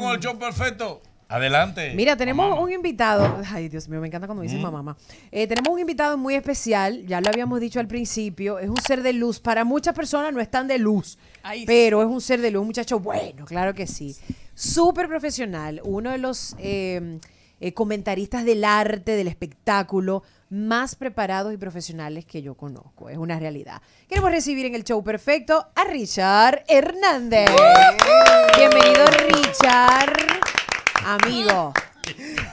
con el mm. show perfecto. Adelante. Mira, tenemos un invitado. Ay, Dios mío, me encanta cuando dice mm. mamá. Eh, tenemos un invitado muy especial, ya lo habíamos dicho al principio. Es un ser de luz. Para muchas personas no es tan de luz, pero es un ser de luz, muchacho bueno, claro que sí. Súper profesional. Uno de los. Eh, eh, comentaristas del arte, del espectáculo, más preparados y profesionales que yo conozco. Es una realidad. Queremos recibir en el show perfecto a Richard Hernández. Bienvenido, Richard. Amigo.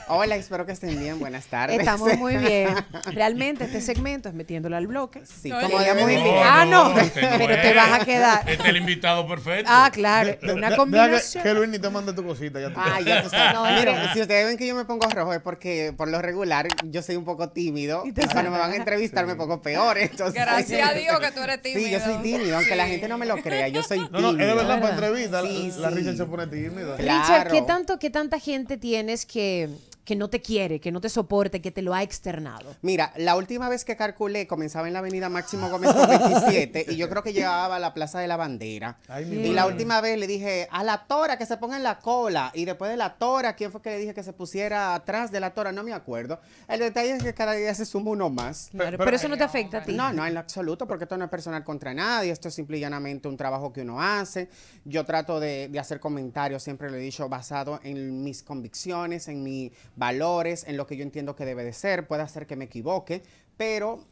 Hola, espero que estén bien. Buenas tardes. Estamos muy bien. Realmente este segmento es metiéndolo al bloque. Sí, como digamos Ah, no, pero te vas a quedar. Este es el invitado perfecto. Ah, claro. Una combinación. Que Luis ni te manda tu cosita. Ya Ah, ya tú si ustedes ven que yo me pongo rojo es porque por lo regular yo soy un poco tímido. Y, cuando me van a entrevistar me pongo peor. Entonces, Gracias a Dios que tú eres tímido. Sí, yo soy tímido, aunque la gente no me lo crea. Yo soy tímido. No, no, es verdad, para entrevistas la, la Richard se pone tímida. Claro. Richard, ¿qué, tanto, ¿qué tanta gente tienes que que que no te quiere, que no te soporte, que te lo ha externado? Mira, la última vez que calculé comenzaba en la avenida Máximo Gómez 27 y yo creo que llegaba a la Plaza de la Bandera. y la última vez le dije, a la tora que se ponga en la cola. Y después de la tora, ¿quién fue que le dije que se pusiera atrás de la tora? No me acuerdo. El detalle es que cada día se suma uno más. Pero, eso no te afecta a ti. No, no, en absoluto, porque esto no es personal contra nadie, esto es simple y llanamente un trabajo que uno hace. Yo trato de, de hacer comentarios, siempre lo he dicho, basado en mis convicciones, en mi valores, en lo que yo entiendo que debe de ser, puede hacer que me equivoque, pero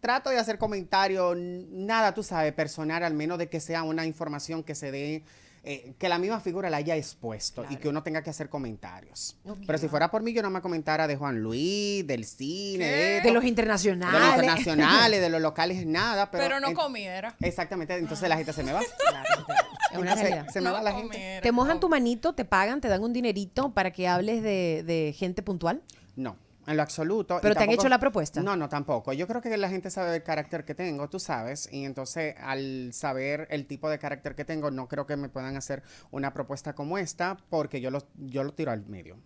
trato de hacer comentarios, nada, tú sabes, personal, al menos de que sea una información que se dé eh, que la misma figura la haya expuesto y que uno tenga que hacer comentarios. Pero si fuera por mí, yo no me comentara de Juan Luis, del cine, de, los internacionales. De los internacionales, de los locales, nada. Pero, no comiera. Exactamente, entonces la gente se me va. se, me va la gente. ¿Te mojan tu manito, te pagan, te dan un dinerito para que hables de gente puntual? No. En lo absoluto. Pero te han hecho la propuesta. No, no, tampoco. Yo creo que la gente sabe el carácter que tengo, tú sabes, y entonces al saber el tipo de carácter que tengo, no creo que me puedan hacer una propuesta como esta, porque yo lo, yo lo tiro al medio.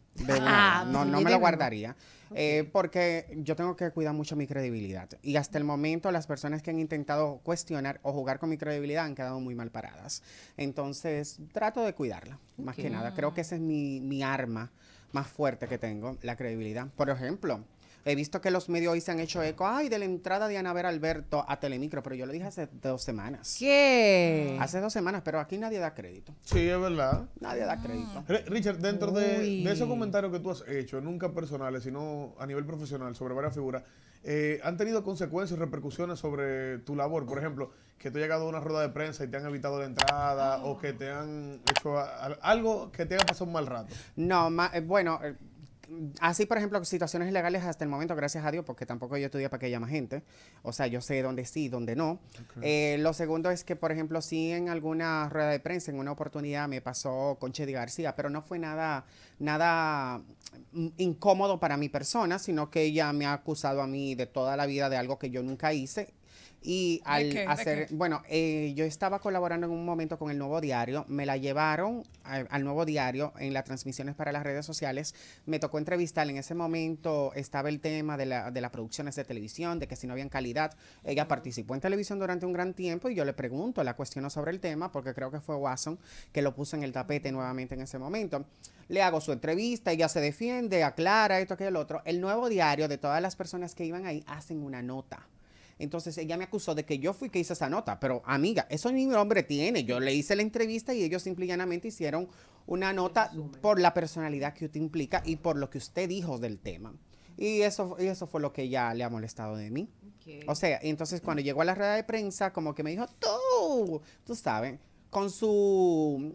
ah, pues no, me lo guardaría, eh, porque yo tengo que cuidar mucho mi credibilidad. Y hasta el momento las personas que han intentado cuestionar o jugar con mi credibilidad han quedado muy mal paradas. Entonces trato de cuidarla, más que nada. Creo que ese es mi, mi arma más fuerte que tengo, la credibilidad. Por ejemplo, he visto que los medios hoy se han hecho eco, ay, de la entrada de Ana Ver Alberto a Telemicro, pero yo lo dije hace dos semanas. ¿Qué? Hace dos semanas, pero aquí nadie da crédito. Sí, es verdad. Nadie da crédito. Richard, dentro de, de, esos comentarios que tú has hecho, nunca personales, sino a nivel profesional, sobre varias figuras, eh, ¿han tenido consecuencias, repercusiones sobre tu labor? Por ejemplo, que te haya llegado a una rueda de prensa y te han evitado la entrada o que te han hecho algo que te haya pasado un mal rato. No, eh, bueno, eh, así, por ejemplo, situaciones ilegales hasta el momento, gracias a Dios, porque tampoco yo estudié para que llama gente. O sea, yo sé dónde sí, dónde no. Eh, lo segundo es que, por ejemplo, sí en alguna rueda de prensa, en una oportunidad me pasó con Chedi García, pero no fue nada, nada mm, incómodo para mi persona, sino que ella me ha acusado a mí de toda la vida de algo que yo nunca hice y al hacer, bueno, eh, yo estaba colaborando en un momento con el Nuevo Diario, me la llevaron al Nuevo Diario en las transmisiones para las redes sociales, me tocó entrevistar, en ese momento estaba el tema de, la, de las producciones de televisión, de que si no habían calidad, ella participó en televisión durante un gran tiempo y yo le pregunto, la cuestiono sobre el tema, porque creo que fue Watson que lo puso en el tapete nuevamente en ese momento. Le hago su entrevista, ella se defiende, aclara esto, aquello, el otro. El Nuevo Diario, de todas las personas que iban ahí, hacen una nota. Entonces ella me acusó de que yo fui que hice esa nota, pero amiga, eso ni mi nombre tiene. Yo le hice la entrevista y ellos simple y llanamente hicieron una nota por la personalidad que usted implica y por lo que usted dijo del tema. Y eso, eso fue lo que ya le ha molestado de mí. O sea, entonces cuando llegó a la rueda de prensa, como que me dijo, tú, tú sabes, con su.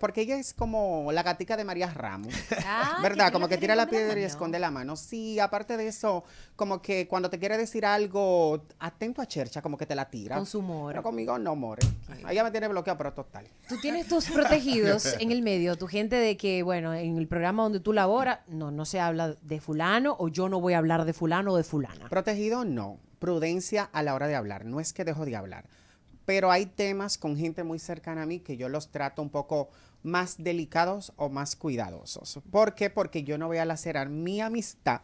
porque ella es como la gatica de María Ramos. Ah, ¿Verdad? como que tira la piedra y esconde la mano. Sí, aparte de eso, como que cuando te quiere decir algo, atento a Chercha, como que te la tira. Con su humor. Pero conmigo no, more. Ella me tiene bloqueado, pero total. Tú tienes tus protegidos en el medio, tu gente de que, bueno, en el programa donde tú laboras, no, no se habla de fulano o yo no voy a hablar de fulano o de fulana. Protegido, no. Prudencia a la hora de hablar. No es que dejo de hablar pero hay temas con gente muy cercana a mí que yo los trato un poco más delicados o más cuidadosos. ¿Por qué? Porque yo no voy a lacerar mi amistad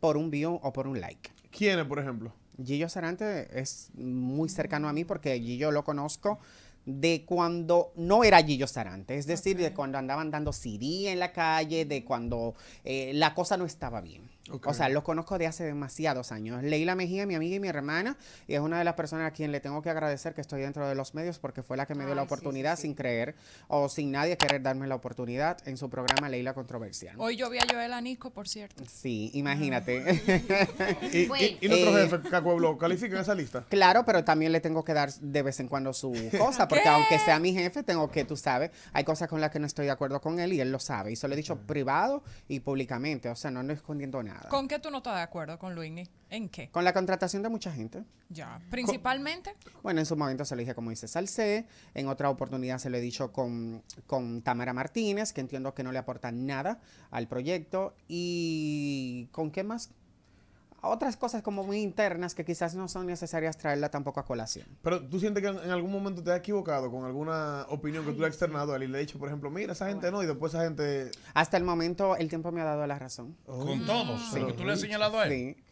por un view o por un like. ¿Quiénes, por ejemplo? Gillo Sarante es muy cercano a mí porque Gillo lo conozco de cuando no era Gillo Sarante, es decir, de cuando andaban dando CD en la calle, de cuando eh, la cosa no estaba bien. O sea, los conozco de hace demasiados años. Leila Mejía, mi amiga y mi hermana, y es una de las personas a quien le tengo que agradecer que estoy dentro de los medios porque fue la que me dio la oportunidad sin creer o sin nadie querer darme la oportunidad en su programa Leila Controversial. Hoy yo vi a Joel Anisco, por cierto. Sí, imagínate. Ah, y, y, nuestro eh, jefe, Cacueblo, ¿califican esa lista? Claro, pero también le tengo que dar de vez en cuando su cosa, porque aunque sea mi jefe, tengo que, tú sabes, hay cosas con las que no estoy de acuerdo con él y él lo sabe. Y se lo he dicho privado y públicamente, o sea, no, no escondiendo nada. ¿Con qué tú no estás de acuerdo con Luini? ¿En qué? Con la contratación de mucha gente. Ya, principalmente. bueno, en su momento se lo dije, como dice Salcé, en otra oportunidad se lo he dicho con, con Tamara Martínez, que entiendo que no le aporta nada al proyecto. ¿Y con qué más? otras cosas como muy internas que quizás no son necesarias traerla tampoco a colación. Pero tú sientes que en, algún momento te has equivocado con alguna opinión que tú le has externado a él y le has dicho, por ejemplo, mira, esa gente no, y después esa gente... Hasta el momento el tiempo me ha dado la razón. Oh. Con todos, tú le has señalado a él. Sí.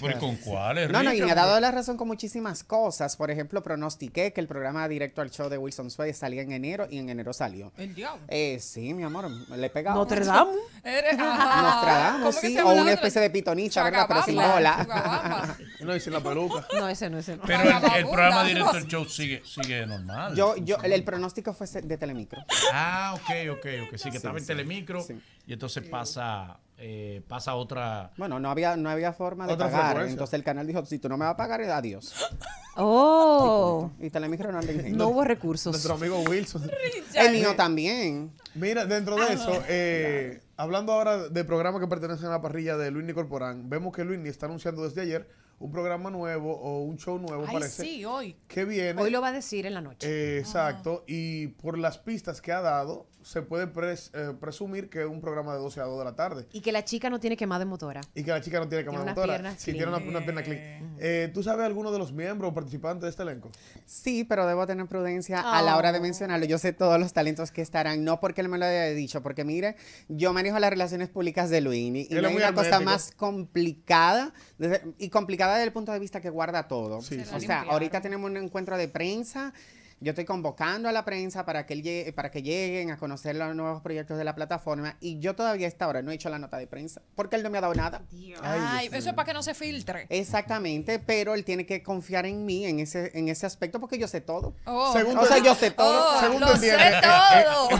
¿Pero con cuáles? No, no, y me ha dado la razón con muchísimas cosas. Por ejemplo, pronostiqué que el programa directo al show de Wilson Suárez salía en enero y en enero salió. ¿El diablo? Eh, sí, mi amor, le he pegado. ¿Notre Dame? Notre Dame, sí. O una especie de pitón protagonista, Pero sin No, dice la peluca. No, ese no, ese Pero el, programa directo del show sigue, sigue normal. Yo, yo, el, el pronóstico fue de Telemicro. Ah, ok, ok, ok. Sí, que estaba en Telemicro y entonces pasa eh, pasa otra. Bueno, no había, no había forma de pagar. Entonces el canal dijo: si tú no me vas a pagar, adiós. Oh. Y, y Telemicro no No hubo recursos. Nuestro amigo Wilson. el mío también. Mira, dentro de eso, eh, hablando ahora de programas que pertenecen a la parrilla de Luis Corporán, vemos que Luis está anunciando desde ayer un programa nuevo o un show nuevo, parece. Sí, hoy. Que viene. Hoy lo va a decir en la noche. Eh, exacto. Y por las pistas que ha dado, se puede eh, presumir que es un programa de 12 a 2 de la tarde. Y que la chica no tiene quemada de motora. Y que la chica no tiene quemada de motora. si tiene una, pierna clic. Eh, ¿Tú sabes alguno de los miembros o participantes de este elenco? Sí, pero debo tener prudencia a la ah. hora de mencionarlo. Yo sé todos los talentos que estarán, no porque él me lo haya dicho, porque mire, yo manejo las relaciones públicas de Luini y no es una cosa más complicada y complicada del desde el punto de vista que guarda todo. o sea, ahorita tenemos un encuentro de prensa yo estoy convocando a la prensa para que, para que lleguen a conocer los nuevos proyectos de la plataforma y yo todavía hasta ahora no he hecho la nota de prensa porque él no me ha dado nada. Ay, eso es para que no se filtre. Exactamente, pero él tiene que confiar en mí en ese, en ese aspecto porque yo sé todo. Oh. o sea, yo sé todo. Oh, sé eh, eh,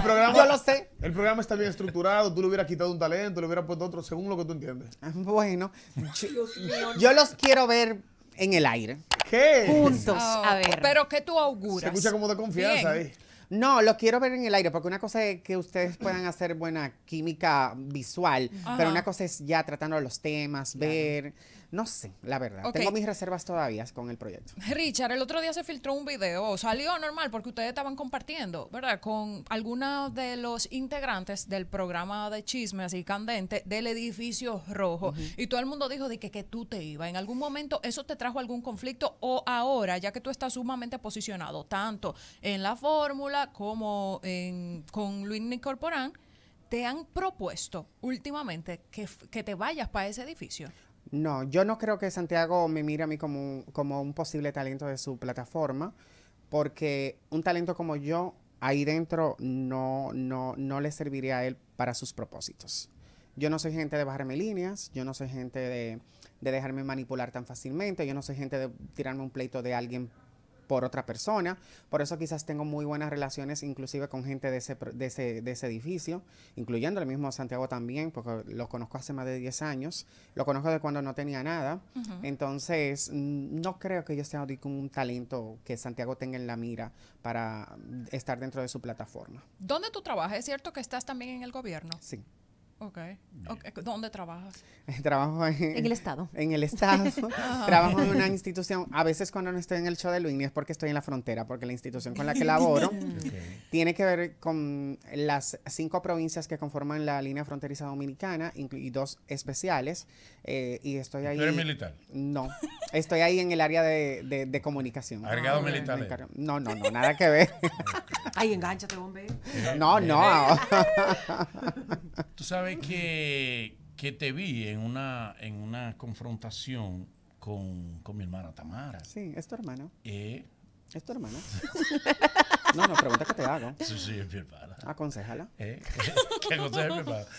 todo. yo lo sé. El programa está bien estructurado, tú le hubieras quitado un talento, le hubieras puesto otro, según lo que tú entiendes. Bueno, yo los quiero ver en el aire. ¿Qué? Juntos, oh, a ver. Pero ¿qué tú auguras? Se escucha como de confianza ahí. No, lo quiero ver en el aire, porque una cosa es que ustedes puedan hacer buena química visual, pero una cosa es ya tratando los temas, ver no sé, la verdad. Tengo mis reservas todavía con el proyecto. Richard, el otro día se filtró un video, salió normal porque ustedes estaban compartiendo, ¿verdad? Con algunos de los integrantes del programa de chismes así candente del edificio rojo. Y todo el mundo dijo de que, que tú te ibas. ¿En algún momento eso te trajo algún conflicto? O ahora, ya que tú estás sumamente posicionado, tanto en la fórmula como con Luis Nicorporán, ¿te han propuesto últimamente que, que te vayas para ese edificio? No, yo no creo que Santiago me mire a mí como un, posible talento de su plataforma, porque un talento como yo ahí dentro no, no, no le serviría a él para sus propósitos. Yo no soy gente de bajarme líneas, yo no soy gente de, de dejarme manipular tan fácilmente, yo no soy gente de tirarme un pleito de alguien por otra persona. Por eso quizás tengo muy buenas relaciones inclusive con gente de ese, de de ese edificio, incluyendo el mismo Santiago también, porque lo conozco hace más de 10 años, lo conozco de cuando no tenía nada. Entonces, mm, no creo que yo sea con un talento que Santiago tenga en la mira para estar dentro de su plataforma. ¿Dónde tú trabajas? ¿Es cierto que estás también en el gobierno? Sí. Ok. okay. ¿Dónde trabajas? Trabajo en, el Estado. En el Estado. trabajo en una institución. A veces cuando no estoy en el show de Luini es porque estoy en la frontera, porque la institución con la que laboro tiene que ver con las cinco provincias que conforman la línea fronteriza dominicana y dos especiales eh, y estoy ahí. ¿Tú eres militar? No, estoy ahí en el área de, de, comunicación. ¿Agregado ah, militar? Eh. No, no, no, nada que ver. Ay, enganchate, bombe. No, no. Tú sabes que, que te vi en una, en una confrontación con, con mi hermana Tamara. Sí, es tu hermano Eh. Es tu hermano No, no, pregunta que te haga. Sí, sí, es mi hermana. Aconsejala. ¿Qué, aconseja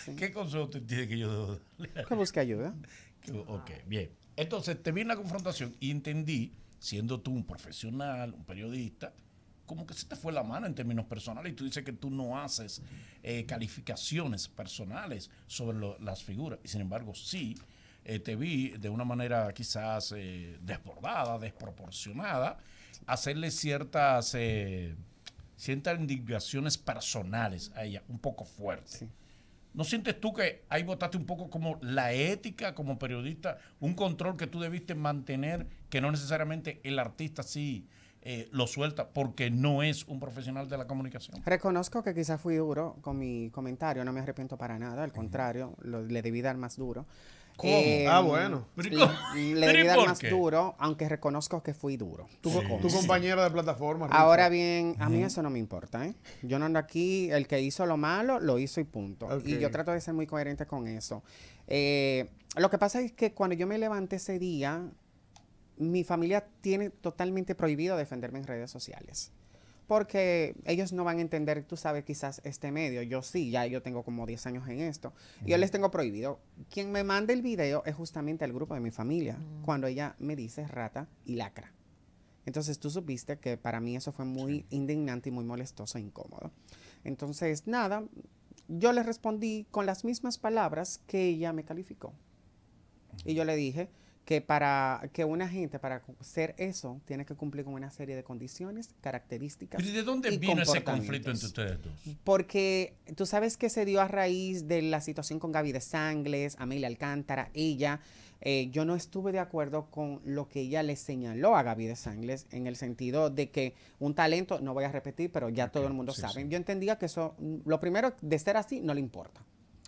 mi ¿Qué consejo tú que yo debo darle? Que busque ayuda. ok, bien. Entonces, te vi en la confrontación y entendí, siendo tú un profesional, un periodista, como que se te fue la mano en términos personales y tú dices que tú no haces eh, calificaciones personales sobre las figuras. Y sin embargo, sí, eh, te vi de una manera quizás eh, desbordada, desproporcionada, hacerle ciertas sientan indignaciones personales a ella, un poco fuerte. ¿No sientes tú que ahí votaste un poco como la ética como periodista, un control que tú debiste mantener, que no necesariamente el artista sí eh, lo suelta porque no es un profesional de la comunicación? Reconozco que quizás fui duro con mi comentario, no me arrepiento para nada, al contrario, le debí dar más duro. Eh, ah, bueno. Le, le debí más duro, aunque reconozco que fui duro. Tu, compañero de plataforma. Ahora bien, a mí eso no me importa, ¿eh? Yo no ando aquí, el que hizo lo malo, lo hizo y punto. Y yo trato de ser muy coherente con eso. Eh, lo que pasa es que cuando yo me levanté ese día, mi familia tiene totalmente prohibido defenderme en redes sociales porque ellos no van a entender, tú sabes, quizás este medio. Yo sí, ya yo tengo como 10 años en esto. Y Yo les tengo prohibido. Quien me manda el video es justamente el grupo de mi familia, cuando ella me dice rata y lacra. Entonces tú supiste que para mí eso fue muy indignante y muy molestoso e incómodo. Entonces, nada, yo le respondí con las mismas palabras que ella me calificó. Y yo le dije, que para que una gente para ser eso tiene que cumplir con una serie de condiciones, características. ¿Y de dónde viene ese conflicto entre ustedes dos? Porque tú sabes que se dio a raíz de la situación con Gaby de Sangles, Amelia Alcántara, ella. Eh, yo no estuve de acuerdo con lo que ella le señaló a Gaby de Sangles en el sentido de que un talento, no voy a repetir, pero ya todo el mundo sabe. Yo entendía que eso, mm, lo primero de ser así, no le importa.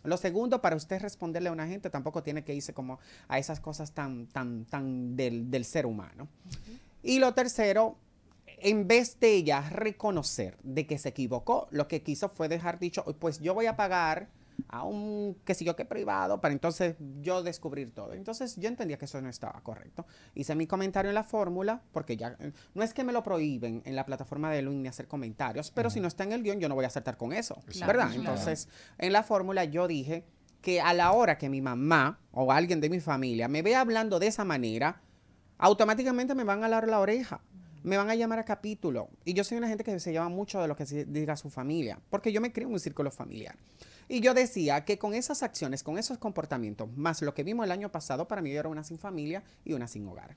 Lo segundo, para usted responderle a una gente, tampoco tiene que irse como a esas cosas tan, tan, tan del, del ser humano. Y lo tercero, en vez de ella reconocer de que se equivocó, lo que quiso fue dejar dicho, pues yo voy a pagar a un que yo que privado para entonces yo descubrir todo. Entonces yo entendía que eso no estaba correcto. Hice mi comentario en la fórmula porque ya eh, no es que me lo prohíben en la plataforma de Luis ni hacer comentarios, pero si no está en el guión yo no voy a acertar con eso, ¿verdad? Entonces en la fórmula yo dije que a la hora que mi mamá o alguien de mi familia me vea hablando de esa manera, automáticamente me van a lavar la oreja me van a llamar a capítulo. Y yo soy una gente que se lleva mucho de lo que se diga su familia, porque yo me creo en un círculo familiar. Y yo decía que con esas acciones, con esos comportamientos, más lo que vimos el año pasado, para mí yo era una sin familia y una sin hogar.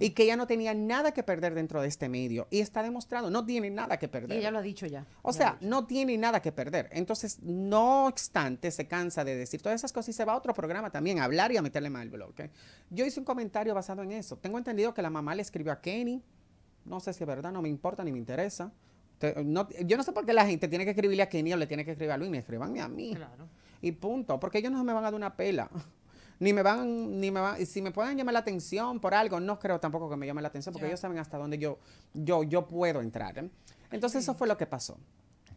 Y que ella no tenía nada que perder dentro de este medio. Y está demostrado, no tiene nada que perder. Y ella lo ha dicho ya. O sea, no tiene nada que perder. Entonces, no obstante, se cansa de decir todas esas cosas y se va a otro programa también a hablar y a meterle mal el blog. Yo hice un comentario basado en eso. Tengo entendido que la mamá le escribió a Kenny no sé si es verdad, no me importa ni me interesa. yo no sé por qué la gente tiene que escribirle a Kenny o le tiene que escribir a Luis, ni a mí. Y punto, porque ellos no me van a dar una pela. Ni me van, ni me van, si me pueden llamar la atención por algo, no creo tampoco que me llamen la atención, porque ellos saben hasta dónde yo, yo, yo puedo entrar. ¿eh? Entonces, eso fue lo que pasó.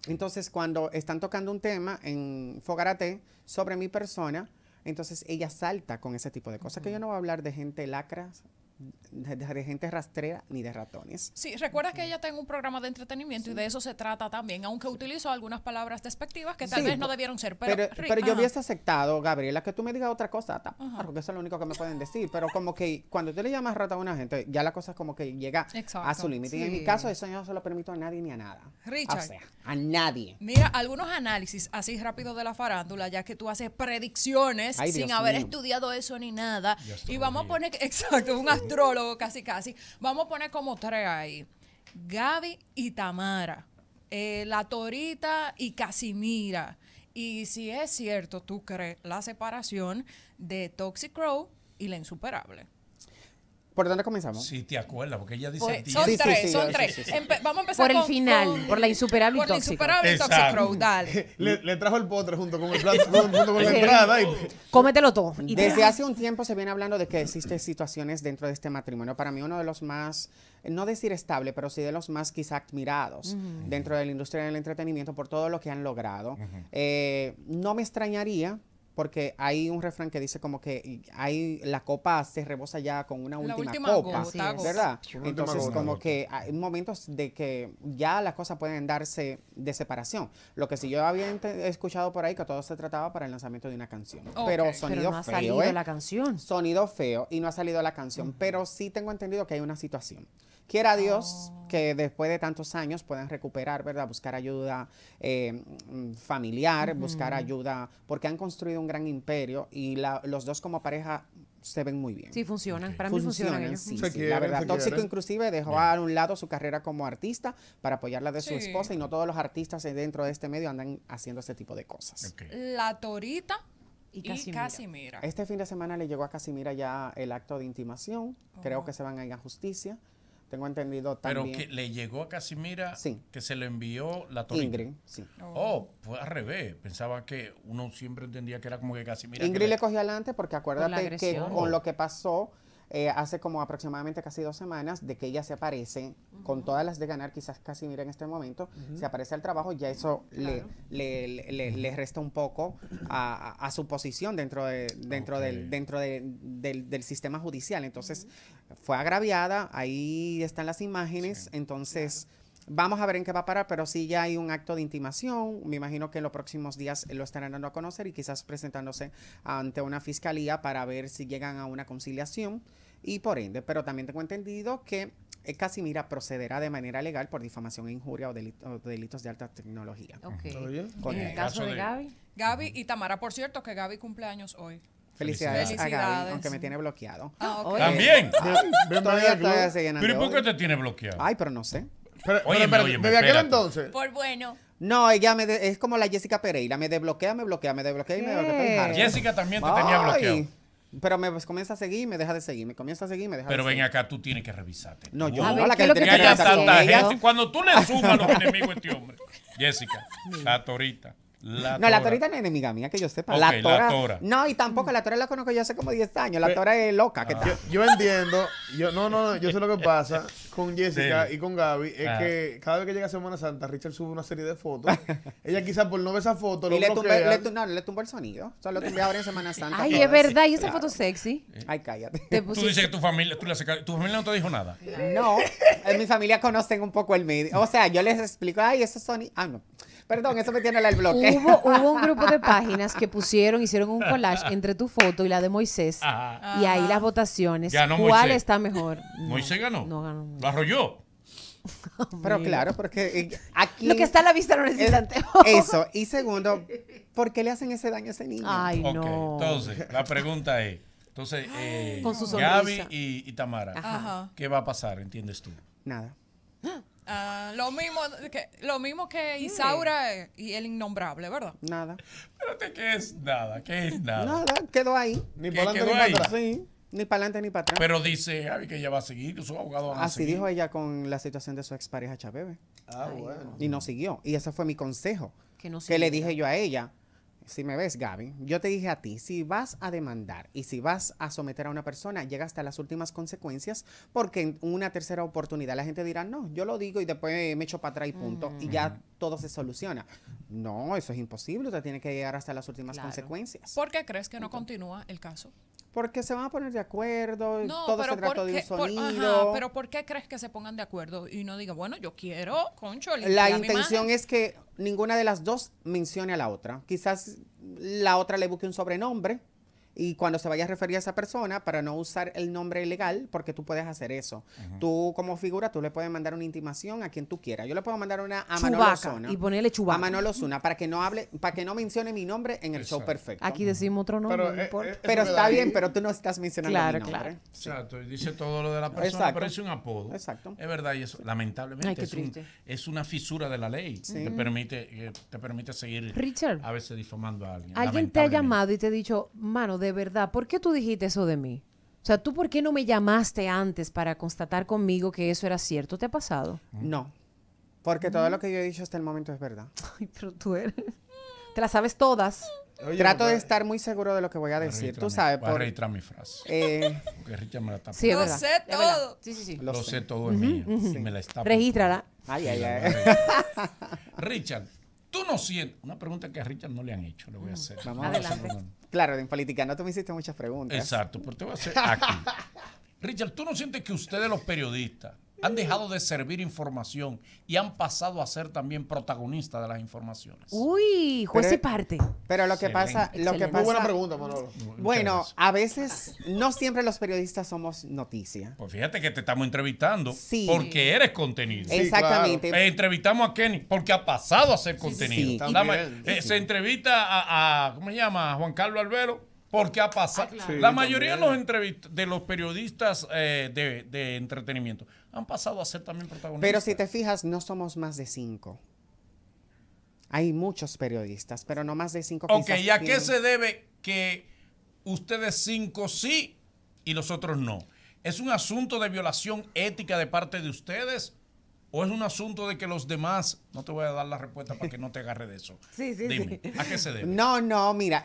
Entonces, cuando están tocando un tema en Fogarate sobre mi persona, entonces ella salta con ese tipo de cosas, que yo no voy a hablar de gente lacras de, gente rastrera ni de ratones. Sí, recuerda que ella tiene un programa de entretenimiento y de eso se trata también, aunque utilizó algunas palabras despectivas que tal vez no debieron ser. Pero, pero, yo hubiese aceptado, Gabriela, que tú me digas otra cosa, porque eso es lo único que me pueden decir. Pero como que cuando tú le llamas rata a una gente, ya la cosa como que llega a su límite. Y en mi caso, eso yo no se lo permito a nadie ni a nada. Richard. a nadie. Mira, algunos análisis así rápido de la farándula, ya que tú haces predicciones sin haber estudiado eso ni nada. Y vamos a poner, exacto, un astrólogo casi casi. Vamos a poner como tres ahí. Gaby y Tamara, eh, la Torita y Casimira. Y si es cierto, tú crees la separación de Toxic y la insuperable. ¿Por dónde comenzamos? Sí, te acuerdas, porque ella dice Son tres, son tres. vamos a empezar por el final, por la insuperable Le, le, trajo el potre junto con el plato, junto con la entrada. Cómetelo todo. Desde hace un tiempo se viene hablando de que existen situaciones dentro de este matrimonio. Para mí uno de los más, no decir estable, pero sí de los más quizá admirados dentro de la industria del entretenimiento por todo lo que han logrado. Eh, no me extrañaría porque hay un refrán que dice como que hay la copa se rebosa ya con una última, copa, ¿verdad? Entonces como que hay momentos de que ya las cosas pueden darse de separación. Lo que sí yo había escuchado por ahí que todo se trataba para el lanzamiento de una canción, pero sonido pero ¿eh? la canción. Sonido feo y no ha salido la canción, pero sí tengo entendido que hay una situación. Quiera Dios oh. que después de tantos años puedan recuperar, ¿verdad? Buscar ayuda eh, mm, familiar, buscar ayuda, porque han construido un gran imperio y los dos como pareja se ven muy bien. Sí, funcionan. Para mí funcionan, ellos. la verdad, Tóxico inclusive dejó a un lado su carrera como artista para apoyarla de su esposa y no todos los artistas dentro de este medio andan haciendo este tipo de cosas. La Torita y Casimira. Este fin de semana le llegó a Casimira ya el acto de intimación. Creo oh. que se van a ir a justicia. Tengo entendido también. Pero que le llegó a Casimira que se le envió la torre Ingrid, sí. Oh. oh, fue al revés. Pensaba que uno siempre entendía que era como que Casimira. Ingrid le... cogía adelante porque acuérdate que con lo que pasó eh, hace como aproximadamente casi dos semanas de que ella se aparece con todas las de ganar, quizás casi mira en este momento, se aparece al trabajo, ya eso le, le, le, le, resta un poco a, su posición dentro, de, dentro, del, dentro del, del, sistema judicial. Entonces, fue agraviada, ahí están las imágenes, entonces... Vamos a ver en qué va a parar, pero sí ya hay un acto de intimación. Me imagino que en los próximos días lo estarán dando a conocer y quizás presentándose ante una fiscalía para ver si llegan a una conciliación y por ende. Pero también tengo entendido que eh, Casimira procederá de manera legal por difamación injuria o, delitos de alta tecnología. ¿En el, caso de, Gaby? Gaby y Tamara, por cierto, que Gaby cumpleaños hoy. Felicidades, a Gaby, aunque me tiene bloqueado. Ah, también. ¿También? ¿Pero por qué te tiene bloqueado? Ay, pero no sé. Pero, pero, oye, desde entonces. Por bueno. No, ella me es como la Jessica Pereira, me desbloquea, me bloquea, me desbloquea y me desbloquea. Jessica también te tenía bloqueado. Pero me pues, comienza a seguir, me deja de seguir, me comienza a seguir, me deja Pero ven acá, tú tienes que revisarte. No, yo no, la que, que, que tiene Cuando tú le sumas los enemigos a este hombre. Jessica, la torita. La no, la torita no es enemiga mía, que yo sepa. la, tora, No, y tampoco la tora la conozco yo hace como 10 años. La tora es loca. Yo, yo, entiendo. Yo, no, no, yo sé lo que pasa con Jessica y con Gaby es que cada vez que llega Semana Santa, Richard sube una serie de fotos. Ella quizás por no ver esa foto lo le, le, no, le tumbó el sonido. O sea, tumbé ahora en Semana Santa. Ay, es verdad. Y esa foto sexy. Ay, cállate. Tú dices que tu familia, tú la, tu familia no te dijo nada. No. mi familia conocen un poco el medio. O sea, yo les explico, ay, ese Sony Ah, no. Perdón, eso me tiene el bloque. Hubo, hubo, un grupo de páginas que pusieron, hicieron un collage entre tu foto y la de Moisés. Ajá. Y ahí las votaciones. ¿Cuál está mejor? ¿Moisés ganó? No ganó lo yo. Pero claro, porque eh, aquí... Lo que está a la vista no necesita Eso. Y segundo, ¿por qué le hacen ese daño a ese niño? Ay, no. Entonces, la pregunta es, entonces, eh, Gaby y, Tamara, ¿qué va a pasar, entiendes tú? Nada. Ah, lo mismo que lo mismo que mm. Isaura y el innombrable, ¿verdad? Nada. Espérate, ¿qué es nada? ¿Qué es nada? Nada, quedó ahí. Ni volando ni nada. sí. Ni para adelante ni para atrás. Pero dice Javi que ella va a seguir, que abogado. Así dijo ella con la situación de su expareja Chabebe. Ah, bueno. Y no siguió. Y ese fue mi consejo. Que, le dije yo a ella, si me ves, Gaby, yo te dije a ti, si vas a demandar y si vas a someter a una persona, llega hasta las últimas consecuencias, porque en una tercera oportunidad la gente dirá, no, yo lo digo y después me echo para atrás y punto, y ya todo se soluciona. No, eso es imposible, usted tiene que llegar hasta las últimas consecuencias. ¿Por qué crees que no continúa el caso? Porque se van a poner de acuerdo, todo se trata de un sonido. pero ¿por qué crees que se pongan de acuerdo? Y no diga, bueno, yo quiero, concho. La intención es que ninguna de las dos mencione a la otra. Quizás la otra le busque un sobrenombre y cuando se vaya a referir a esa persona, para no usar el nombre legal, porque tú puedes hacer eso. Tú, como figura, tú le puedes mandar una intimación a quien tú quieras. Yo le puedo mandar una a Y ponerle Chubaca. A Manolo Zuna, para que no hable, para que no mencione mi nombre en el show perfecto. Aquí decimos otro nombre, pero, eh, eh, pero está bien, pero tú no estás mencionando claro, mi nombre. Claro, claro. Exacto, y dice todo lo de la persona, pero es un apodo. Exacto. Es verdad, y eso, lamentablemente, es, una fisura de la ley. Te permite, te permite seguir a veces difamando a alguien. Alguien te ha llamado y te ha dicho, mano, de verdad, ¿por qué tú dijiste eso de mí? O sea, ¿tú por qué no me llamaste antes para constatar conmigo que eso era cierto? ¿Te ha pasado? No. Porque todo mm. lo que yo he dicho hasta el momento es verdad. Ay, pero tú eres. Te las sabes todas. Trato de estar muy seguro de lo que voy a decir. Tú sabes. Voy a registrar mi frase. porque eh, Richard me la está sí, es Lo sé todo. Sí, sí, sí. Lo, sé. todo es mío. me la está Regístrala. Ay, ay, ay. Richard, tú no sientes. Una pregunta que a Richard no le han hecho, le voy a hacer. Vamos A hacer Claro, de Política no tú me hiciste muchas preguntas. Exacto, pero te voy a hacer aquí. Richard, ¿tú no sientes que ustedes los periodistas han dejado de servir información y han pasado a ser también protagonistas de las informaciones. Uy, juez y parte. Pero lo que pasa, lo que pasa, pregunta, Bueno, a veces no siempre los periodistas somos noticia. Pues fíjate que te estamos entrevistando porque eres contenido. Exactamente. Eh, entrevistamos a Kenny porque ha pasado a ser contenido. Eh, se entrevista a, ¿cómo se llama? A Juan Carlos Albero porque ha pasado. Ah, la mayoría de los, de los periodistas eh, de entretenimiento han pasado a ser también protagonistas. Pero si te fijas, no somos más de cinco. Hay muchos periodistas, pero no más de cinco. Ok, ¿y a qué se debe que ustedes cinco sí y los otros no? ¿Es un asunto de violación ética de parte de ustedes o es un asunto de que los demás no te voy a dar la respuesta para que no te agarre de eso. Sí, sí, Dime, sí. ¿a qué se debe? No, no, mira,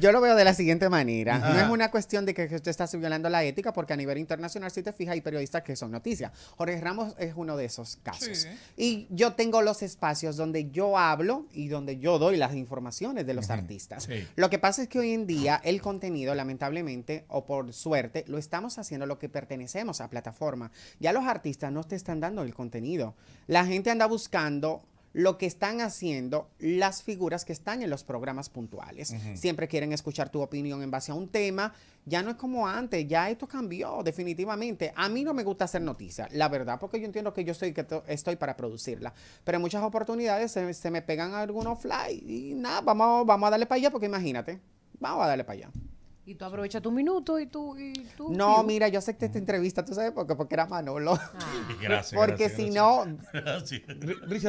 yo lo veo de la siguiente manera. Ah. No es una cuestión de que usted está violando la ética, porque a nivel internacional, si te fijas, hay periodistas que son noticias. Jorge Ramos es uno de esos casos. Sí. Y yo tengo los espacios donde yo hablo y donde yo doy las informaciones de los artistas. Sí. Lo que pasa es que hoy en día el contenido, lamentablemente, o por suerte, lo estamos haciendo lo que pertenecemos a plataforma. Ya los artistas no te están dando el contenido. La gente anda buscando lo que están haciendo las figuras que están en los programas puntuales. Siempre quieren escuchar tu opinión en base a un tema. Ya no es como antes, ya esto cambió definitivamente. A mí no me gusta hacer noticias, la verdad, porque yo entiendo que yo soy, que estoy para producirla. Pero en muchas oportunidades se, me pegan algunos fly y nada, vamos, vamos a darle para allá, porque imagínate, vamos a darle para allá. Y tú aprovecha tu minuto y tú, y tú. no, mira, yo acepté esta entrevista, ¿tú sabes Porque era Manolo. Ah. Gracias. Porque si no.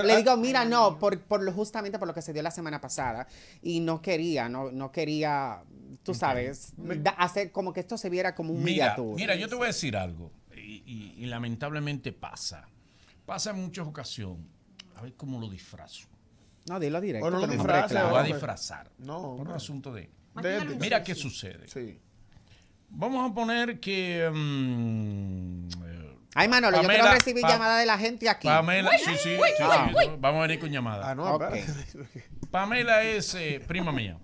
le digo, mira, no, por, por justamente por lo que se dio la semana pasada. Y no quería, no, quería, tú sabes, hacer como que esto se viera como un mira, Mira, yo te voy a decir algo. Y, lamentablemente pasa. Pasa en muchas ocasiones. A ver cómo lo disfrazo. No, dilo directo. lo, lo a disfrazar. No. Por un asunto de Mira qué sucede. Sí. Vamos a poner que. Mm, eh, Ay, Manolo, yo quiero recibir llamada de la gente aquí. Pamela, sí, sí, vamos a venir con llamada. Ah, Pamela es eh, prima mía.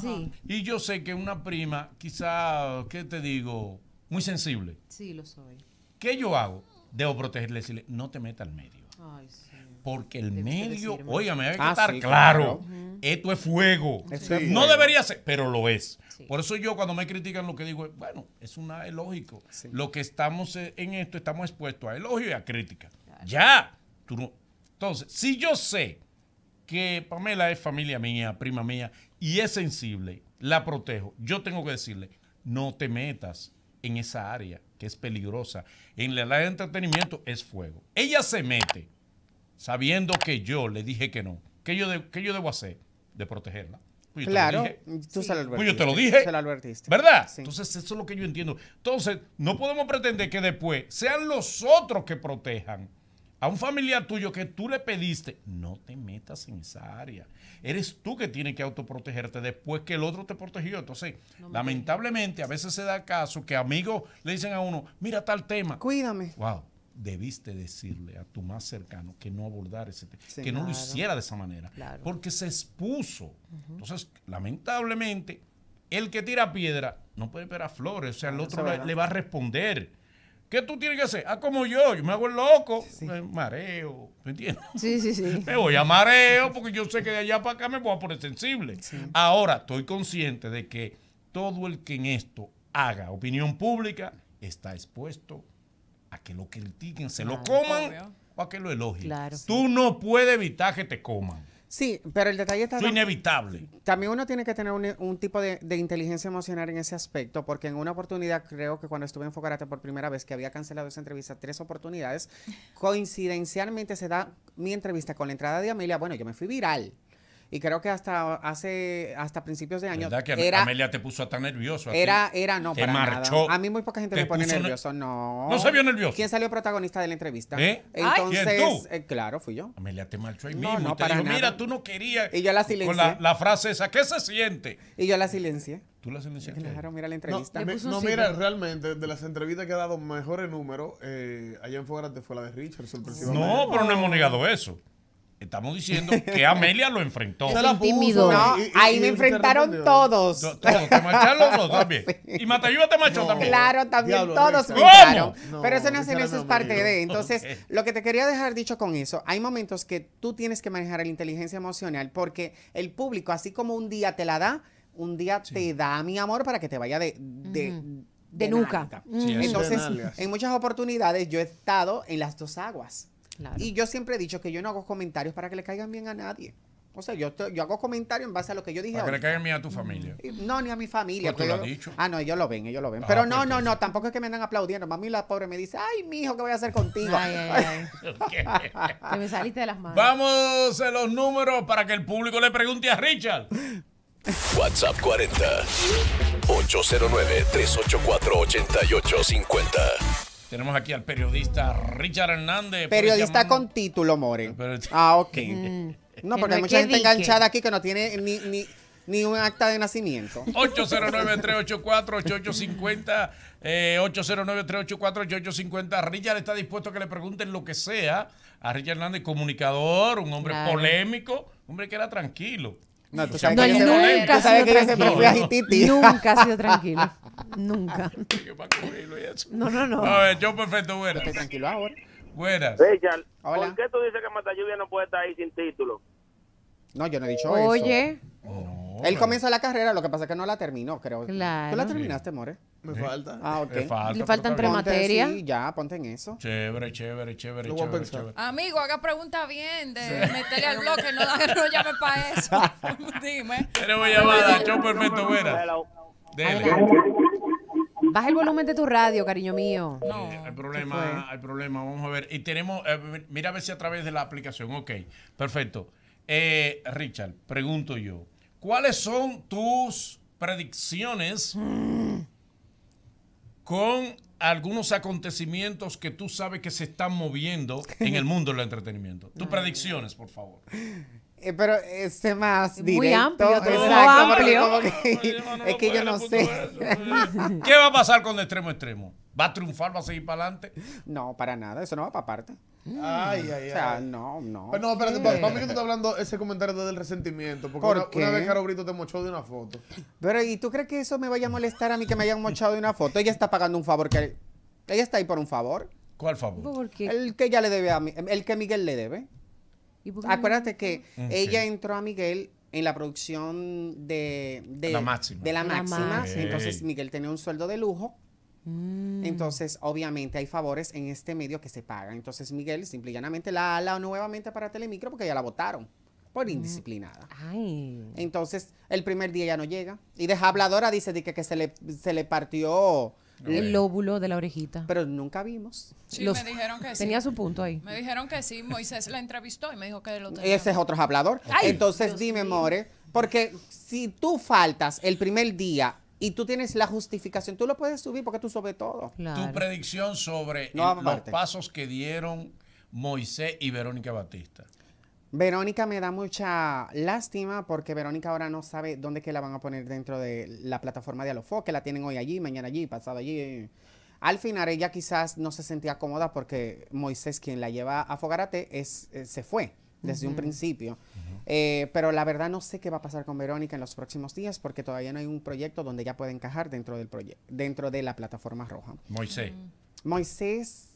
Sí. Y yo sé que una prima, quizá, ¿qué te digo? Muy sensible. Sí, lo soy. ¿Qué yo hago? Debo protegerle, decirle, no te metas al medio. Ay, sí porque el medio, oiga, hay que estar claro, esto es fuego. no debería ser, pero lo es. Por eso yo cuando me critican lo que digo, bueno, es una es lógico. Lo que estamos e, en esto estamos expuestos a elogio y a crítica. Ya. Entonces, si yo sé que Pamela es familia mía, prima mía y es sensible, la protejo. Yo tengo que decirle, no te metas en esa área que es peligrosa. En la área de entretenimiento es fuego. Ella se mete sabiendo que yo le dije que no, ¿qué yo, yo debo hacer? De protegerla. claro, tú se lo Pues yo te lo dije. ¿Verdad? Entonces, eso es lo que yo entiendo. Entonces, no podemos pretender que después sean los otros que protejan a un familiar tuyo que tú le pediste, no te metas en esa área. Eres tú que tienes que autoprotegerte después que el otro te protegió. Entonces, lamentablemente, a veces se da caso que amigos le dicen a uno, mira tal tema. Cuídame. Wow debiste decirle a tu más cercano que no abordara ese tema, que no lo hiciera de esa manera, porque se expuso. Entonces, lamentablemente, el que tira piedra no puede esperar flores, o sea, el otro le, va a responder. ¿Qué tú tienes que hacer? Ah, como yo, yo me hago el loco, me eh, mareo, ¿me entiendes? Sí, sí, sí. me voy a mareo porque yo sé que de allá para acá me voy a poner sensible. Ahora, estoy consciente de que todo el que en esto haga opinión pública está expuesto a que lo critiquen, se lo ah, coman para o a que lo elogien. Tú no puedes evitar que te coman. Sí, pero el detalle está... Es inevitable. También uno tiene que tener un, tipo de, de, inteligencia emocional en ese aspecto, porque en una oportunidad, creo que cuando estuve en Focarate por primera vez, que había cancelado esa entrevista tres oportunidades, coincidencialmente se da mi entrevista con la entrada de Amelia, bueno, yo me fui viral y creo que hasta hace hasta principios de año ¿Verdad que Amelia te puso tan nervioso? Era, era, no, te para marchó, nada. A mí muy poca gente me pone nervioso, no. No se vio nervioso. ¿Quién salió protagonista de la entrevista? ¿Eh? Entonces, ¿quién, eh, claro, fui yo. Amelia te marchó ahí mismo y te dijo, mira, tú no querías. Y yo la silencié. Con la, frase esa, ¿qué se siente? Y yo la silencié. ¿Tú la silenciaste? Claro, mira la entrevista. No, mira, realmente, de las entrevistas que ha dado mejores números, eh, allá en te fue la de Richard, No, pero no hemos negado eso. Estamos diciendo que Amelia lo enfrentó. ahí me enfrentaron todos. te los dos también. Y Matayuba te marchó también. Claro, también todos ¡Claro! Pero eso no es, es parte de. Entonces, lo que te quería dejar dicho con eso, hay momentos que tú tienes que manejar la inteligencia emocional porque el público, así como un día te la da, un día te da mi amor para que te vaya de, de Entonces, en muchas oportunidades yo he estado en las dos aguas. Y yo siempre he dicho que yo no hago comentarios para que le caigan bien a nadie. O sea, yo, yo hago comentarios en base a lo que yo dije. Para que le caigan bien a tu familia. No, ni a mi familia. Pues ah, no, ellos lo ven, ellos lo ven. Ah, pero pues no, no, no, tampoco es que me andan aplaudiendo. Mami, la pobre, me dice, ay, mijo, ¿qué voy a hacer contigo? Ay, ay, ay. que me saliste de las manos. Vamos a los números para que el público le pregunte a Richard. WhatsApp 40 809 384 8850 tenemos aquí al periodista Richard Hernández. Periodista con título, More. Ah, ok. Mm. No, porque hay mucha gente enganchada aquí que no tiene ni, ni, un acta de nacimiento. 809-384-8850. 809-384-8850. Eh, Richard está dispuesto a que le pregunten lo que sea a Richard Hernández, comunicador, un hombre polémico, hombre que era tranquilo. No, nunca ha sido tranquilo. Nunca No, no, no. A ver, yo perfecto, buenas. Estoy tranquilo ahora. Buenas. ¿por qué tú dices que lluvia no puede estar ahí sin título? No, yo no he dicho eso. Oye. Oh. Él comenzó la carrera, lo que pasa es que no la terminó, creo. ¿Tú la terminaste, More? Me falta. Ah, ok. Le falta, faltan tres materias? sí, ya, ponte en eso. Chévere, chévere, chévere, chévere, Amigo, haga preguntas bien de meterle al bloque, no, no llame para eso. Dime. Tenemos llamada, yo perfecto, buena. Dele. Baja el volumen de tu radio, cariño mío. No. Hay problema, hay problema, vamos a ver. Y tenemos, eh, mira a ver si a través de la aplicación, ok, perfecto. Eh, Richard, pregunto yo, ¿Cuáles son tus predicciones con algunos acontecimientos que tú sabes que se están moviendo en el mundo del entretenimiento? Tus predicciones, por favor. Eh, pero este más Muy amplio, es que yo no sé. ¿Qué va a pasar con Extremo extremo extremo? ¿Va a triunfar? ¿Va a seguir para adelante? No, para nada. Eso no va para parte. Ay, ay, mm. ay. O sea, no, no. Pero no, espérate, para, mí que tú estás hablando ese comentario del resentimiento. Porque ¿Por una, qué? una, vez Caro te mochó de una foto. Pero, ¿y tú crees que eso me vaya a molestar a mí que me hayan mochado de una foto? Ella está pagando un favor que. Ella está ahí por un favor. ¿Cuál favor? ¿Por qué? El que ella le debe a mí, el que Miguel le debe. ¿Y Acuérdate que mm, ella entró a Miguel en la producción de, de la La máxima. Entonces Miguel tenía un sueldo de lujo Mm. Entonces, obviamente hay favores en este medio que se pagan. Entonces, Miguel simplemente y llanamente la ala nuevamente para Telemicro porque ya la votaron por mm. indisciplinada. Ay. Entonces, el primer día ya no llega. Y deja habladora, dice que, se, le, se le partió... El lóbulo de la orejita. Pero nunca vimos. Sí, me dijeron que sí. Tenía su punto ahí. Me dijeron que sí, Moisés la entrevistó y me dijo que lo tenía. Ese es otro hablador. Entonces, dime, More, porque si tú faltas el primer día y tú tienes la justificación. Tú lo puedes subir porque tú sobre todo. Tu predicción sobre los pasos que dieron Moisés y Verónica Batista. Verónica me da mucha lástima porque Verónica ahora no sabe dónde que la van a poner dentro de la plataforma de Alofo, que la tienen hoy allí, mañana allí, pasado allí. Al final ella quizás no se sentía cómoda porque Moisés, quien la lleva a Fogarate, es, eh, se fue desde un principio. Eh, pero la verdad no sé qué va a pasar con Verónica en los próximos días porque todavía no hay un proyecto donde ya pueda encajar dentro, del dentro de la plataforma roja. Moisés. Moisés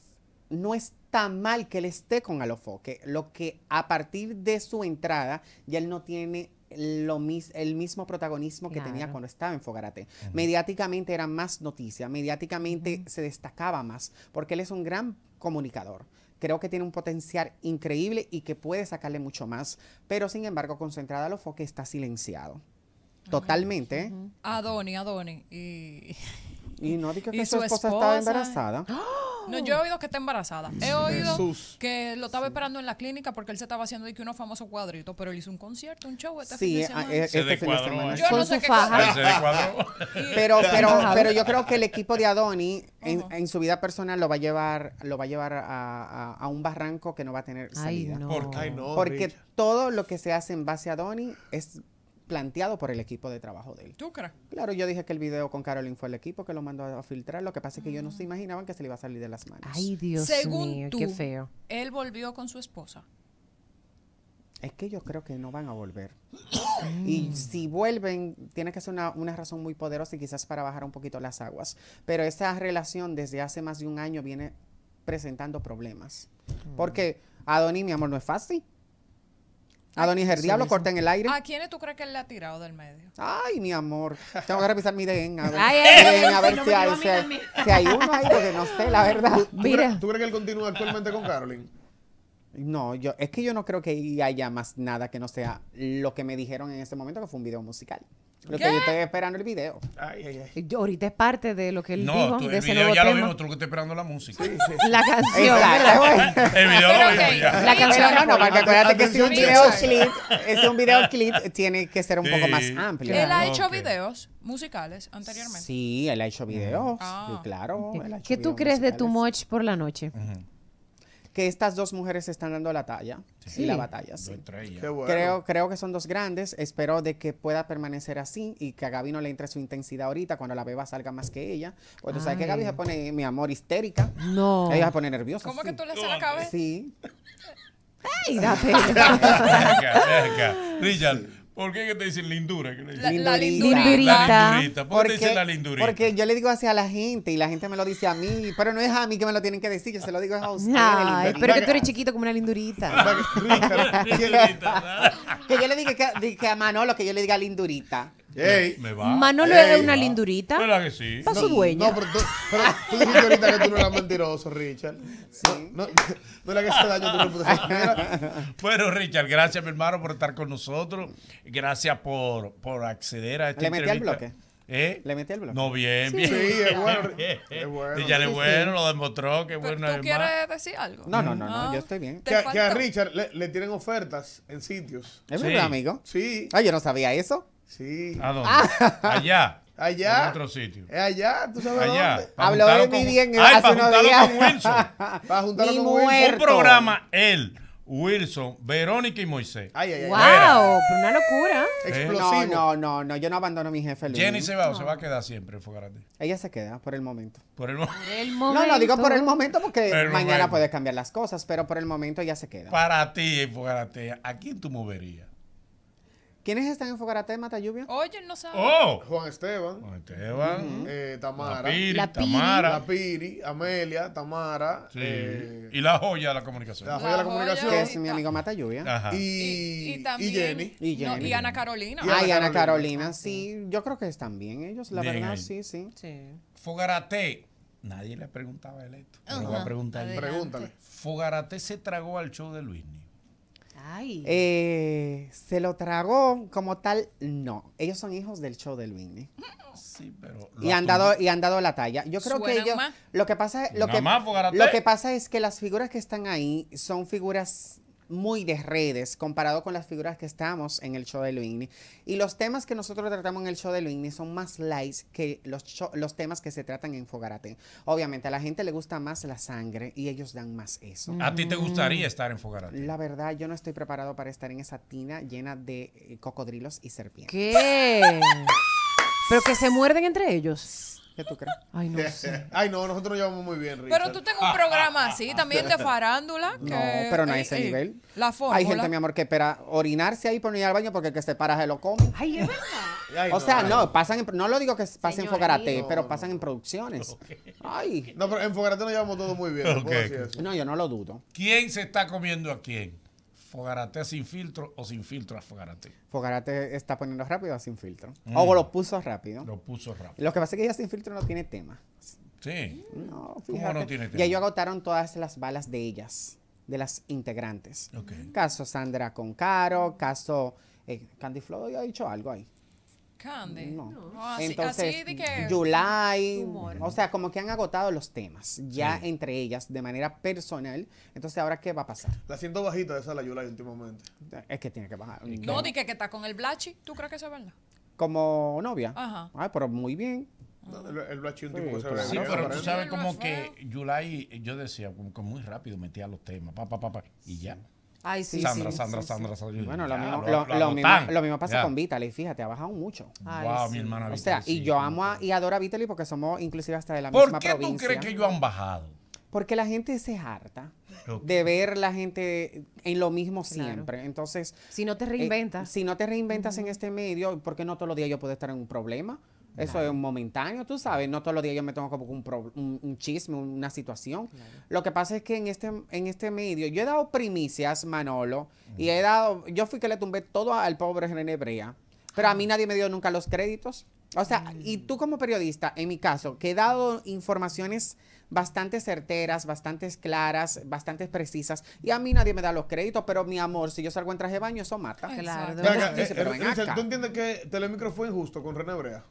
no está mal que él esté con Alofoque, lo que a partir de su entrada ya él no tiene lo el mismo protagonismo que tenía cuando estaba en Fogarate. Mediáticamente era más noticia, mediáticamente se destacaba más, porque él es un gran comunicador creo que tiene un potencial increíble y que puede sacarle mucho más. Pero sin embargo, concentrada lo foque está silenciado. Totalmente. Adoni, Adoni. Y y no dije que su, esposa, esposa estaba embarazada. ¡Ah! No, yo he oído que está embarazada. He oído que lo estaba esperando en la clínica porque él se estaba haciendo de que unos famosos cuadritos, pero él hizo un concierto, un show este sí, fin de ah, semana. Eh, sí, este eh. Yo no sé qué faja. pero, pero, pero yo creo que el equipo de Adoni en, su vida personal lo va a llevar, lo va a llevar a, un barranco que no va a tener salida. no. Porque todo lo que se hace en base a Adoni es planteado por el equipo de trabajo de él. ¿Tú crees? Claro, yo dije que el video con Carolyn fue el equipo que lo mandó a filtrar. Lo que pasa es que ellos no se ah. imaginaban que se le iba a salir de las manos. Ay, Dios mío, qué feo. Él volvió con su esposa. Es que yo creo que no van a volver. y si vuelven, tiene que ser una, razón muy poderosa y quizás para bajar un poquito las aguas. Pero esa relación desde hace más de un año viene presentando problemas. Mm. Porque Adoní, mi amor, no es fácil. Ah, Adonis, el diablo corta en el aire. ¿A quiénes tú crees que él le ha tirado del medio? Ay, mi amor. Tengo que revisar mi DNA. A ver, a ver si, hay, si, uno ahí, porque no sé, la verdad. ¿Tú, Crees, ¿Tú crees que él continúa actualmente con Caroline? No, yo, es que yo no creo que haya más nada que no sea lo que me dijeron en ese momento, que fue un video musical. Lo que yo estoy esperando el video. Ay, ay, ay. ahorita es parte de lo que él no, dijo. el video ya lo vimos, tú lo que estás esperando la música. La canción. el video La canción. No, no, porque acuérdate que si un video clip, es un video clip, tiene que ser un poco más amplio. Él ah, ha hecho videos musicales anteriormente. Sí, él ha hecho videos. Ah. claro. ¿Qué tú crees de tu moch por la noche? que estas dos mujeres están dando la talla y la batalla. Sí. creo, creo que son dos grandes. Espero de que pueda permanecer así y que a Gaby no le entre su intensidad ahorita cuando la beba salga más que ella. Porque tú sabes que Gaby se pone, mi amor, histérica. No. Ella se pone nerviosa. ¿Cómo que tú le haces la cabeza? Sí. ¡Ey! date! Richard, ¿Por qué te dicen lindura? lindurita. La lindurita. ¿Por qué te dicen la lindurita? Porque yo le digo así a la gente y la gente me lo dice a mí, pero no es a mí que me lo tienen que decir, yo se lo digo a usted. No, espero que tú eres chiquito como una lindurita. que yo le diga a Manolo que yo le diga lindurita. Ey. Me, Manolo es una lindurita. ¿Verdad que sí? Para su dueño No, pero tú, pero tú dijiste ahorita que tú no eras mentiroso, Richard. Sí. No, no, era que se daño tu reputación. Bueno, Richard, gracias, mi hermano, por estar con nosotros. Gracias por, acceder a este esta ¿Le metí al bloque? ¿Eh? ¿Le metí al bloque? No, bien, sí. bien. Sí, es bueno. es bueno. le bueno, lo demostró, que bueno ¿Tú quieres decir algo? No, no, no, no, yo estoy bien. Que, a Richard le, tienen ofertas en sitios. ¿Es un verdad, amigo? Sí. Ay, ah, yo no sabía eso. Sí. ¿A dónde? Ah. Allá. Allá. En otro sitio. Eh, allá, tú sabes allá, Habló de mí bien en eh, hace unos días. Con Wilson. para juntarlo Mi con Wilson. Un programa, él, Wilson, Verónica y Moisés. Ay, ¡Wow! pero Una locura. Eh. Explosivo. No, no, no, yo no abandono a mi jefe. Luis. Jenny se va o se va a quedar siempre, Fogarate. Ella se queda por el momento. Por el, momento. No, no, digo por el momento porque mañana puede cambiar las cosas, pero por el momento ella se queda. Para ti, Fogarate, ¿a quién tú moverías? ¿Quiénes están en Fogarate de Lluvia? Oye, no sé. Oh. Juan Esteban. Juan Esteban. Mm. eh, Tamara. La Piri, la Piri. Tamara. La Piri, Amelia, Tamara. Sí. Eh, y la joya de la comunicación. La joya de la, comunicación. es mi amiga Lluvia. Ajá. Y, también, Jenny. Y, Jenny. y Ana Carolina. Ay Ana ah, Ana Carolina. Sí, yo creo que están bien ellos, la verdad. Sí, sí. sí. Fogarate. Nadie le preguntaba el esto. No va a preguntar. Pregúntale. Fogarate se tragó al show de Luisni. Ay. Eh, se lo tragó como tal, no. Ellos son hijos del show del Whitney. Sí, pero y han dado y han dado la talla. Yo creo que ellos lo que pasa lo que, lo que pasa es que las figuras que están ahí son figuras muy de redes comparado con las figuras que estamos en el show de Luigni. Y los temas que nosotros tratamos en el show de Luigni son más light que los, los temas que se tratan en Fogarate. Obviamente a la gente le gusta más la sangre y ellos dan más eso. ¿A ti te gustaría estar en Fogarate? La verdad, yo no estoy preparado para estar en esa tina llena de eh, cocodrilos y serpientes. ¿Qué? ¿Pero que se muerden entre ellos? ¿Qué tú crees? Ay, no sé. Ay, no, nosotros nos llevamos muy bien, Richard. Pero tú tengo un programa así también de farándula. no, pero no a ese nivel. la fórmula. Hay gente, mi amor, que espera orinarse ahí por no ir al baño porque el que se para se lo come. Ay, es verdad. o sea, no, pasan en, no lo digo que pasen en Fogarate, pero pasan en producciones. Ay. No, pero en Fogarate nos llevamos todo muy bien. No, yo no lo dudo. ¿Quién se está comiendo a quién? Fogarate sin filtro o sin filtro a Fogarate. Fogarate está poniendo rápido a sin filtro. Mm. O lo puso rápido. Lo puso rápido. Lo que pasa es que ella sin filtro no tiene tema. Sí. No, fíjate. no Y ellos agotaron todas las balas de ellas, de las integrantes. Okay. Caso Sandra con Caro, caso eh, Candy Flow ha dicho algo ahí. Candy. No. Así, o sea, como que han agotado los temas, ya entre ellas, de manera personal. Entonces, ¿ahora qué va a pasar? La siento bajita esa la July últimamente. Es que tiene que bajar. No, di que, está con el Blachi, ¿tú crees que es verdad? Como novia. Ajá. pero muy bien. El, Blachi un tipo sí, pero tú sabes como que July, yo decía, como muy rápido metía los temas, pa, pa, y ya. Ay, sí, Sandra, Sandra, Sandra, Bueno, lo, mismo, lo, mismo, pasa con Vitaly, fíjate, ha bajado mucho. wow, mi hermana O sea, y yo amo y adoro a Vitaly porque somos inclusive hasta de la misma provincia. ¿Por qué tú crees que ellos han bajado? Porque la gente se harta de ver la gente en lo mismo siempre. Entonces. Si no te eh, reinventas. si no te reinventas en este medio, ¿por qué no todos los días yo puedo estar en un problema? Eso es un momentáneo, tú sabes. No todos los días yo me tengo como un, chisme, una situación. Lo que pasa es que en este, en este medio, yo he dado primicias, Manolo, y he dado, yo fui que le tumbé todo al pobre René Brea, pero a mí nadie me dio nunca los créditos. O sea, y mm. tú como periodista, en mi caso, que he dado informaciones bastante certeras, bastante claras, bastante precisas, y a mí nadie me da los créditos, pero mi amor, si yo salgo en traje de baño, eso mata. Claro. Eh, eh, ¿Tú entiendes que Telemicro fue injusto con René Brea?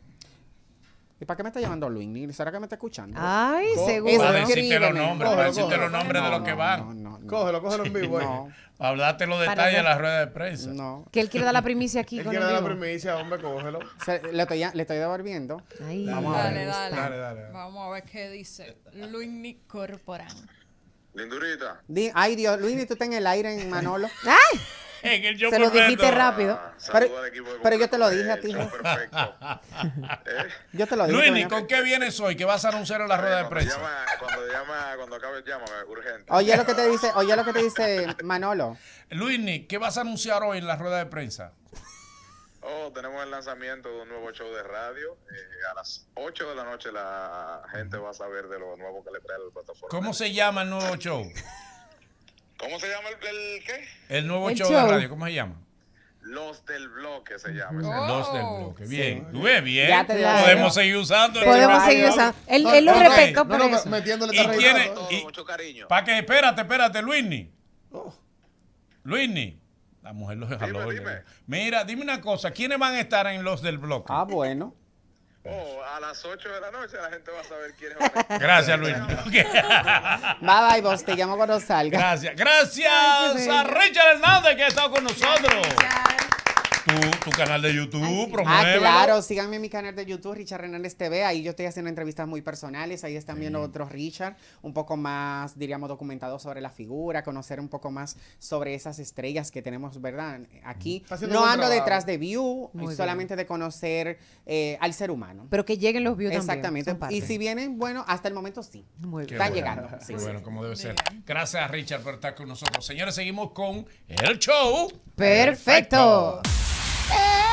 ¿Y para qué me está llamando Luis? ¿Será que me está escuchando? Ay, seguro. Para decirte los nombres, para decirte los nombres no, de los que van. No, cógelo, cógelo en vivo. Eh. No. Hablate los detalles en la rueda de prensa. No. Que él quiere dar la primicia aquí. él quiere dar la primicia, hombre, cógelo. le, estoy, le estoy devolviendo. Ay. Vamos a ver. Dale, dale, Vamos a ver qué dice Luis Corporán. Lindurita. ay, Dios, Luis, tú estás en el aire en Manolo. ¡Ay! Se lo dijiste rápido. Ah, pero, yo te lo dije a ti. Perfecto. Yo te lo dije. Luis, ¿con qué vienes hoy? ¿Qué vas a anunciar en la rueda de prensa. cuando llama, cuando acabe, urgente. Oye lo que te dice, oye lo que te dice Manolo. Luis, ¿qué vas a anunciar hoy en la rueda de prensa? Oh, tenemos el lanzamiento de un nuevo show de radio. Eh, a las 8 de la noche la gente va a saber de lo nuevo que le trae la plataforma. ¿Cómo se llama el nuevo show? ¿Cómo se llama el, qué? El nuevo show, de radio, ¿cómo se llama? Los del bloque se llama. Los del oh. bloque. Bien. ves eh, bien. Podemos seguir usando. Podemos seguir usando. Él, él lo no, Metiéndole y tiene mucho cariño. Para que espérate, espérate, Luisni. Oh. La mujer los dejó. Mira, dime una cosa. ¿Quiénes van a estar en los del bloque? Ah, bueno. Oh, a las 8 de la noche la gente va a saber quién es. Gracias, Luis. Bye bye, vos. Te llamo cuando salga. Gracias. Gracias a Richard Hernández que ha estado con nosotros. Gracias tu, canal de YouTube, promueve. Ah, claro, síganme en mi canal de YouTube, Richard Hernández TV. Ahí yo estoy haciendo entrevistas muy personales. Ahí están viendo otros Richard, un poco más, diríamos, documentados sobre la figura, conocer un poco más sobre esas estrellas que tenemos, ¿verdad? Aquí. No ando detrás de view, solamente de conocer eh, al ser humano. Pero que lleguen los views Exactamente. y si vienen, bueno, hasta el momento sí. Muy bien. Están llegando. Sí, muy bueno, como debe ser. Gracias, Richard, por estar con nosotros. Señores, seguimos con el show. Perfecto. Uh.